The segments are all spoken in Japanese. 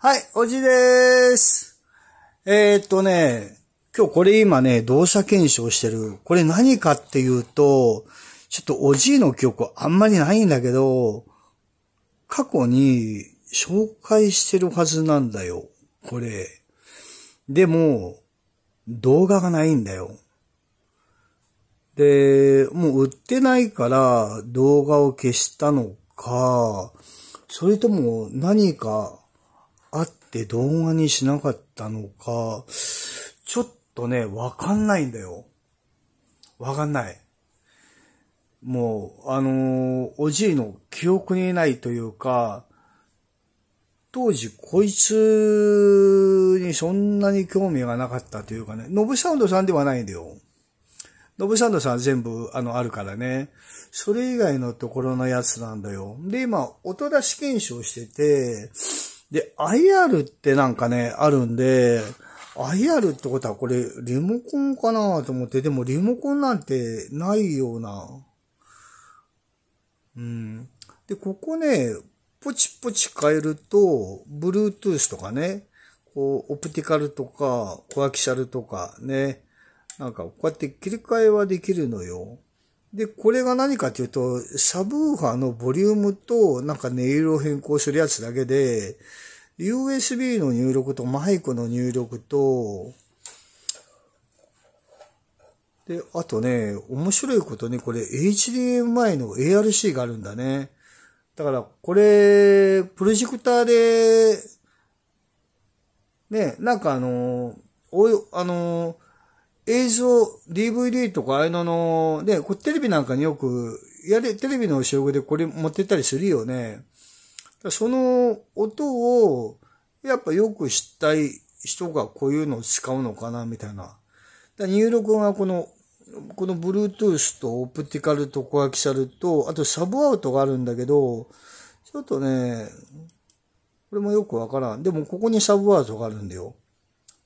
はい、おじでーす。えー、っとね、今日これ今ね、動作検証してる。これ何かっていうと、ちょっとおじいの記憶あんまりないんだけど、過去に紹介してるはずなんだよ。これ。でも、動画がないんだよ。で、もう売ってないから動画を消したのか、それとも何かあって動画にしなかったのか、ちょっとね、わかんないんだよ。わかんない。もう、あのー、おじいの記憶にないというか、当時こいつにそんなに興味がなかったというかね、ノブサウンドさんではないんだよ。ノブサンドさん全部、あの、あるからね。それ以外のところのやつなんだよ。で、今、音出し検証してて、で、IR ってなんかね、あるんで、IR ってことはこれ、リモコンかなと思って、でもリモコンなんてないような。うん。で、ここね、ポチポチ変えると、Bluetooth とかね、こう、オプティカルとか、コアキシャルとかね、なんかこうやって切り替えはできるのよ。で、これが何かというと、シャブーファーのボリュームとなんか音色を変更するやつだけで、USB の入力とマイクの入力と、で、あとね、面白いことにこれ HDMI の ARC があるんだね。だからこれ、プロジェクターで、ね、なんかあの、おあの、映像、DVD とかああいうのの、ね、こテレビなんかによく、やれ、テレビの後ろでこれ持ってったりするよね。その音を、やっぱよく知ったい人がこういうのを使うのかな、みたいな。入力がこの、この Bluetooth とオプティカルと小アキさャルと、あとサブアウトがあるんだけど、ちょっとね、これもよくわからん。でもここにサブアウトがあるんだよ。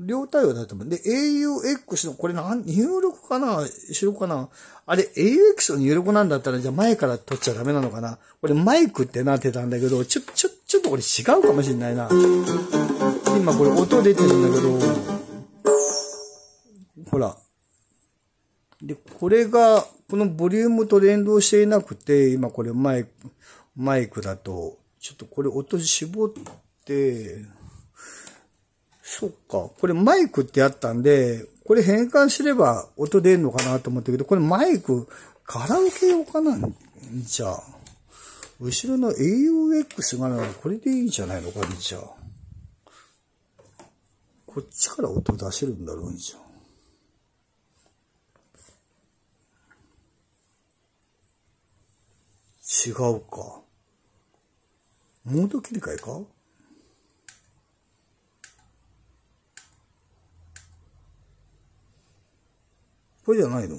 両対応だと思う。で、AUX の、これな、入力かなしろかなあれ、AUX の入力なんだったら、じゃあ前から取っちゃダメなのかなこれマイクってなってたんだけど、ちょ、ちょ、ちょっとこれ違うかもしんないな。今これ音出てるんだけど、ほら。で、これが、このボリュームと連動していなくて、今これマイク、マイクだと、ちょっとこれ音絞って、そっか。これマイクってあったんで、これ変換すれば音出るのかなと思ったけど、これマイク、カラオケ用かなじゃ後ろの AUX がな、これでいいんじゃないのかじゃこっちから音出せるんだろうじゃ違うか。モード切り替えかこれじゃないのど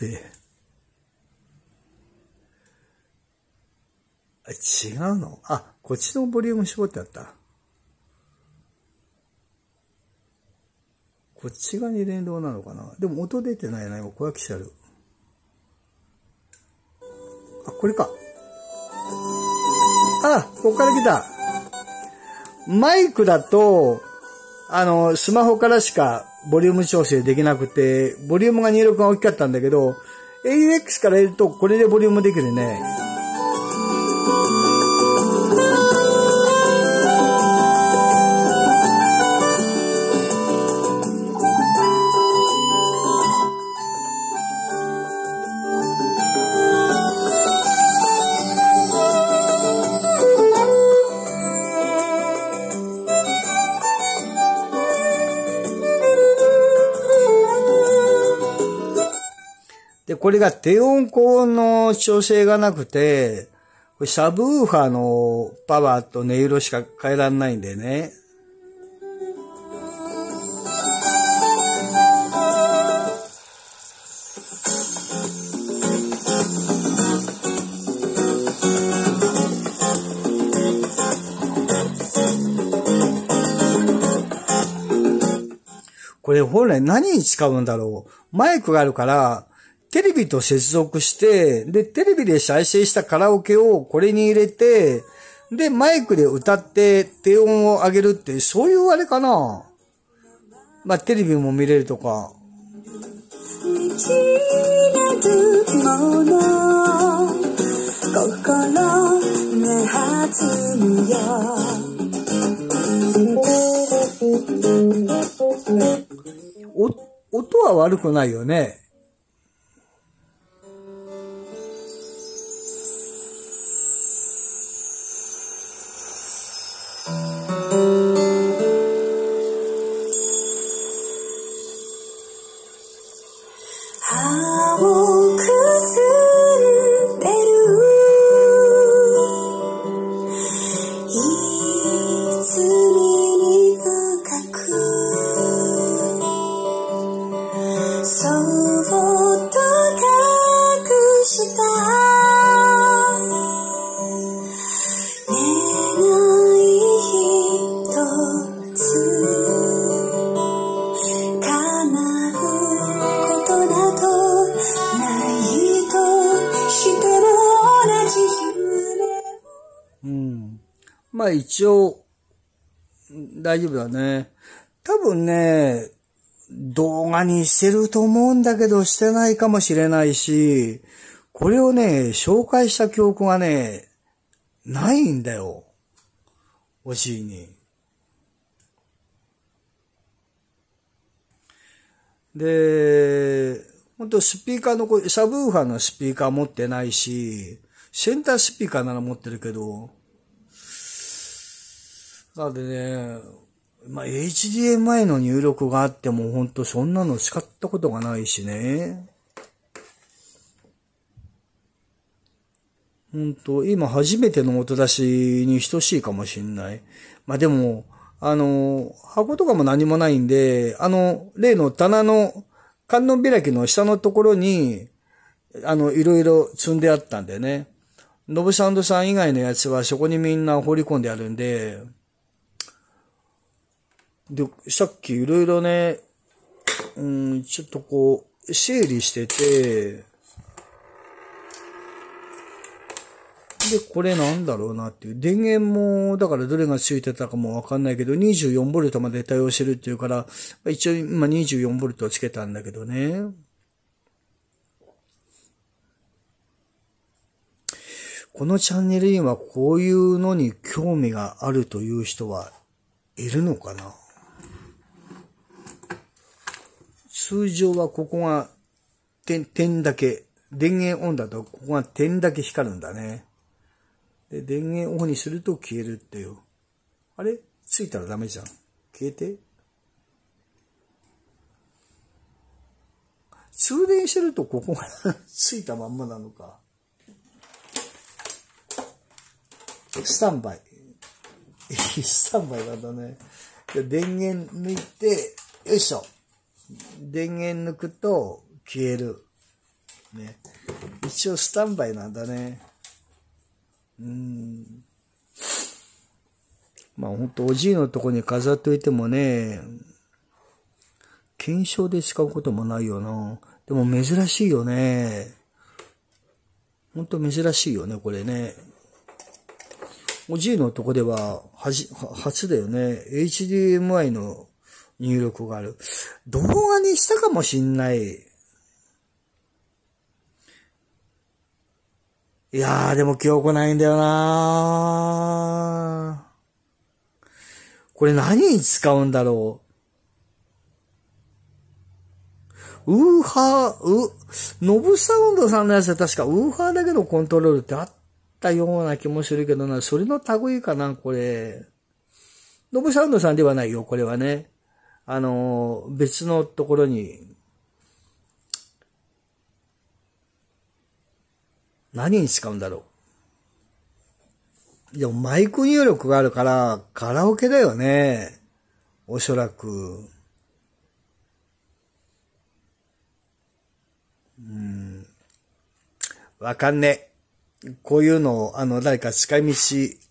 れあ、違うのあ、こっちのボリューム絞ってあった。こっち側に連動なのかなでも音出てないな、今、小焼きしてある。あ、これか。あ、こっから来た。マイクだと、あの、スマホからしかボリューム調整できなくて、ボリュームが入力が大きかったんだけど、AUX から入れるとこれでボリュームできるね。これが低音高音の調整がなくて、サブウーファーのパワーと音色しか変えられないんでね。これ本来何に使うんだろうマイクがあるから、テレビと接続して、で、テレビで再生したカラオケをこれに入れて、で、マイクで歌って低音を上げるって、そういうあれかなまあ、テレビも見れるとか。お、音は悪くないよね。Oh. まあ一応、大丈夫だね。多分ね、動画にしてると思うんだけど、してないかもしれないし、これをね、紹介した記憶がね、ないんだよ。おしいに。で、ほんとスピーカーの、サャブーファーのスピーカー持ってないし、センタースピーカーなら持ってるけど、なのでね、まあ、HDMI の入力があってもほんとそんなの叱ったことがないしね。ほんと、今初めての音出しに等しいかもしんない。まあ、でも、あの、箱とかも何もないんで、あの、例の棚の観音開きの下のところに、あの、いろいろ積んであったんでね。ノブサンドさん以外のやつはそこにみんな放り込んであるんで、で、さっきいろいろね、うん、ちょっとこう、整理してて、で、これなんだろうなっていう。電源も、だからどれがついてたかもわかんないけど、2 4トまで対応してるっていうから、一応今2 4ルトつけたんだけどね。このチャンネルにはこういうのに興味があるという人はいるのかな通常はここが点、点だけ、電源オンだとここが点だけ光るんだね。で、電源オフにすると消えるっていう。あれついたらダメじゃん。消えて。通電してるとここが ついたまんまなのか。スタンバイ。スタンバイなんだね。で電源抜いて、よいしょ。電源抜くと消える。ね。一応スタンバイなんだね。うん。まあほんとおじいのとこに飾っといてもね、検証で使うこともないよな。でも珍しいよね。ほんと珍しいよね、これね。おじいのとこでは、はじ、初だよね。HDMI の入力がある。動画にしたかもしんない。いやー、でも記憶ないんだよなー。これ何に使うんだろう。ウーハー、う、ノブサウンドさんのやつは確かウーハーだけのコントロールってあったような気もするけどな、それの類かな、これ。ノブサウンドさんではないよ、これはね。あの、別のところに、何に使うんだろう。いや、マイク入力があるから、カラオケだよね。おそらく。うん。わかんねえ。こういうのを、あの、誰か使い道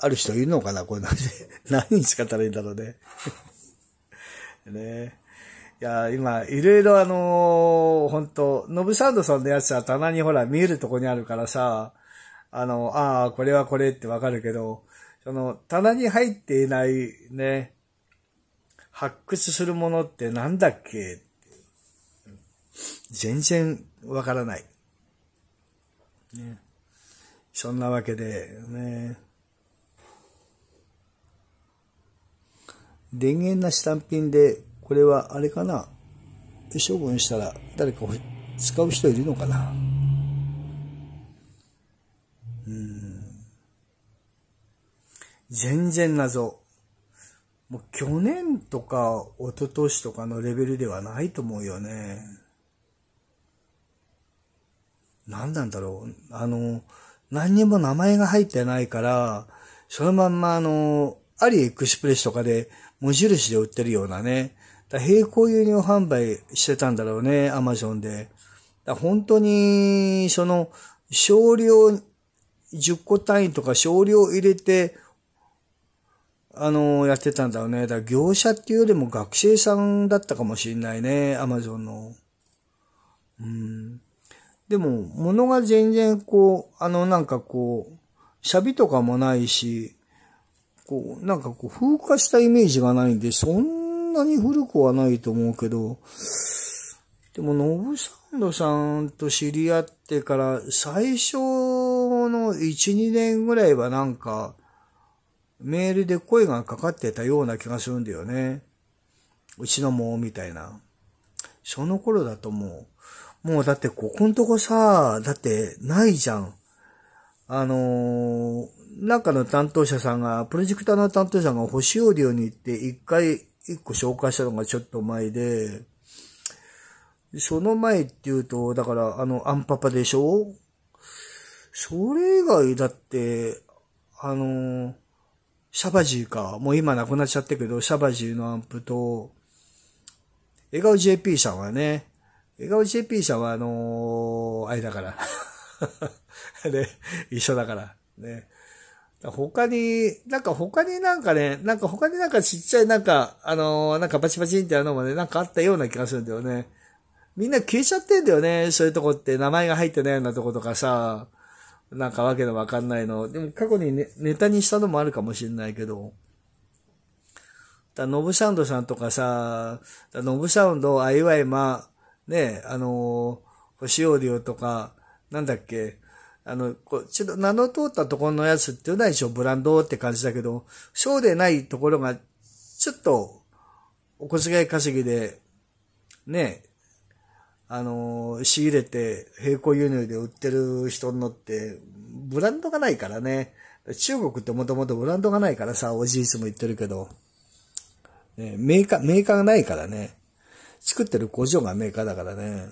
ある人いるのかなこういうで。何に使ったらいいんだろうね。ね。いや、今、いろいろあのー、本当ノブサンドさんのやつは棚にほら見えるとこにあるからさ、あの、ああ、これはこれってわかるけど、その、棚に入っていないね、発掘するものってなんだっけ全然わからない。ね。そんなわけで、ね。電源なし単品で、これはあれかな処分したら誰か使う人いるのかなうん。全然謎。もう去年とか一昨年とかのレベルではないと思うよね。何なんだろう。あの、何にも名前が入ってないから、そのまんまあの、アリエクスプレスとかで無印で売ってるようなね、だ並行輸入販売してたんだろうね、アマゾンで。だ本当に、その、少量、10個単位とか少量入れて、あの、やってたんだよね。だ業者っていうよりも学生さんだったかもしれないね、アマゾンの。うん。でも、物が全然こう、あの、なんかこう、シャビとかもないし、こう、なんかこう、風化したイメージがないんで、そんなに古くはないと思うけど、でも、ノブサンドさんと知り合ってから、最初の1、2年ぐらいはなんか、メールで声がかかってたような気がするんだよね。うちのも、みたいな。その頃だともう、もうだってここんとこさ、だってないじゃん。あのなんかの担当者さんが、プロジェクターの担当者が星オーディオに行って一回一個紹介したのがちょっと前で、その前っていうと、だから、あの、アンパパでしょそれ以外だって、あの、シャバジーか。もう今なくなっちゃったけど、シャバジーのアンプと、笑顔 JP さんはね、笑顔 JP さんはあのー、あれだから で、一緒だから。ね。他に、なんか他になんかね、なんか他になんかちっちゃいなんか、あのー、なんかバチバチンってやるのもね、なんかあったような気がするんだよね。みんな消えちゃってんだよね。そういうとこって名前が入ってないようなとことかさ、なんかわけのわかんないの。でも過去にネネタにしたのもあるかもしれないけど。だノブサウンドさんとかさ、ノブサウンド、あいわいま、ね、あのー、星オーディオとか、なんだっけ、あの、こちょっと名の通ったところのやつっていうのは一応ブランドって感じだけど、そうでないところが、ちょっと、お小遣い稼ぎで、ね、あの仕入れて、並行輸入で売ってる人のって、ブランドがないからね。中国ってもともとブランドがないからさ、おじいすも言ってるけど、ね、メーカー、メーカーがないからね。作ってる工場がメーカーだからね。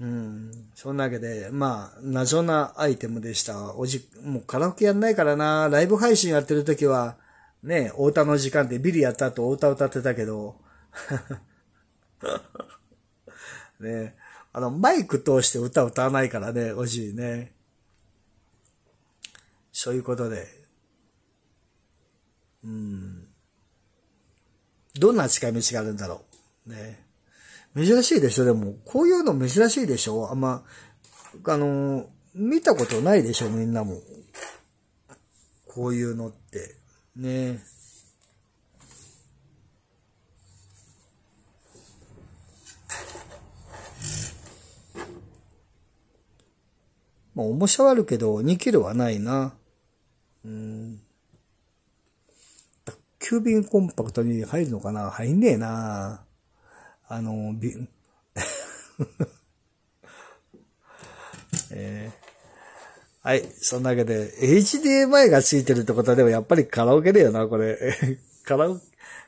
うん。そんなわけで、まあ、謎なアイテムでした。おじ、もうカラオケやんないからな。ライブ配信やってる時は、ね、お歌の時間でビリやった後お歌歌ってたけど、ね、あの、マイク通して歌歌わないからね、おじいね。そういうことで。うん。どんな近道があるんだろう。ね。珍しいでしょでも、こういうの珍しいでしょあんま、あのー、見たことないでしょみんなも。こういうのって。ねまあ、重さはあるけど、2キロはないな。うん。急便コンパクトに入るのかな入んねえな。あの、び、えー、はい。そんなわけで、HDMI がついてるってことは、でもやっぱりカラオケだよな、これ。カラオケ、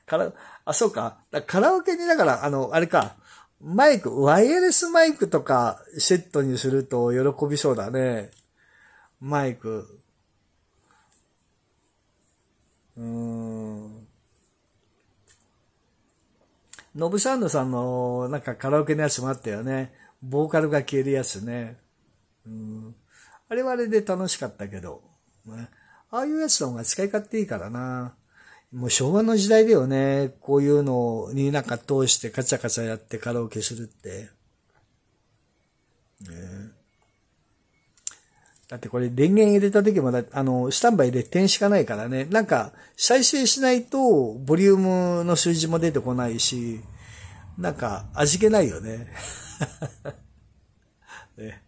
カラ、あ、そうか。かカラオケに、だから、あの、あれか、マイク、ワイヤレスマイクとかセットにすると喜びそうだね。マイク。うーん。ノブシャンヌさんの、なんかカラオケのやつもあったよね。ボーカルが消えるやつね。うん。あれはあれで楽しかったけど。ね、ああいうやつの方が使い勝手いいからな。もう昭和の時代だよね。こういうのになんか通してカチャカチャやってカラオケするって。ねだってこれ電源入れた時もだ、あの、スタンバイで点しかないからね。なんか、再生しないと、ボリュームの数字も出てこないし、なんか、味気ないよね。ね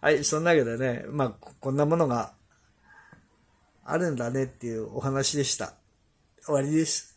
はい、そんなわけでね、まあ、こんなものがあるんだねっていうお話でした。終わりです。